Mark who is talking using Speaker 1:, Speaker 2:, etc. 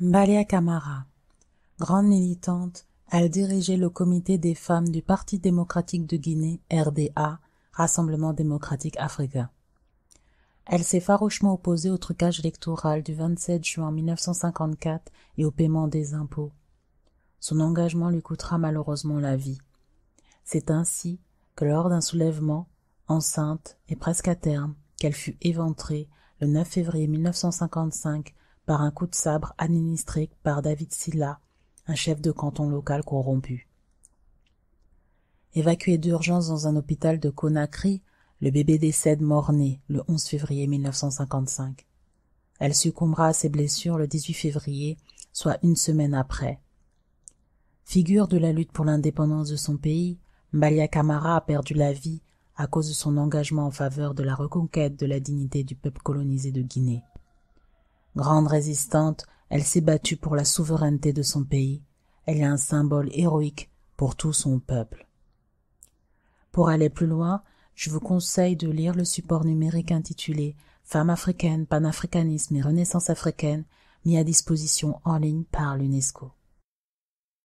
Speaker 1: Mbalia Camara, grande militante, elle dirigeait le comité des femmes du Parti démocratique de Guinée, RDA, Rassemblement démocratique africain. Elle s'est farouchement opposée au trucage électoral du 27 juin 1954 et au paiement des impôts. Son engagement lui coûtera malheureusement la vie. C'est ainsi que lors d'un soulèvement, enceinte et presque à terme, qu'elle fut éventrée le 9 février 1955 par un coup de sabre administré par David Silla, un chef de canton local corrompu. Évacuée d'urgence dans un hôpital de Conakry, le bébé décède mort-né le 11 février 1955. Elle succombera à ses blessures le 18 février, soit une semaine après. Figure de la lutte pour l'indépendance de son pays, Malia Camara a perdu la vie à cause de son engagement en faveur de la reconquête de la dignité du peuple colonisé de Guinée. Grande résistante, elle s'est battue pour la souveraineté de son pays. Elle est un symbole héroïque pour tout son peuple. Pour aller plus loin, je vous conseille de lire le support numérique intitulé Femmes africaines, panafricanisme et renaissance africaine mis à disposition en ligne par l'UNESCO.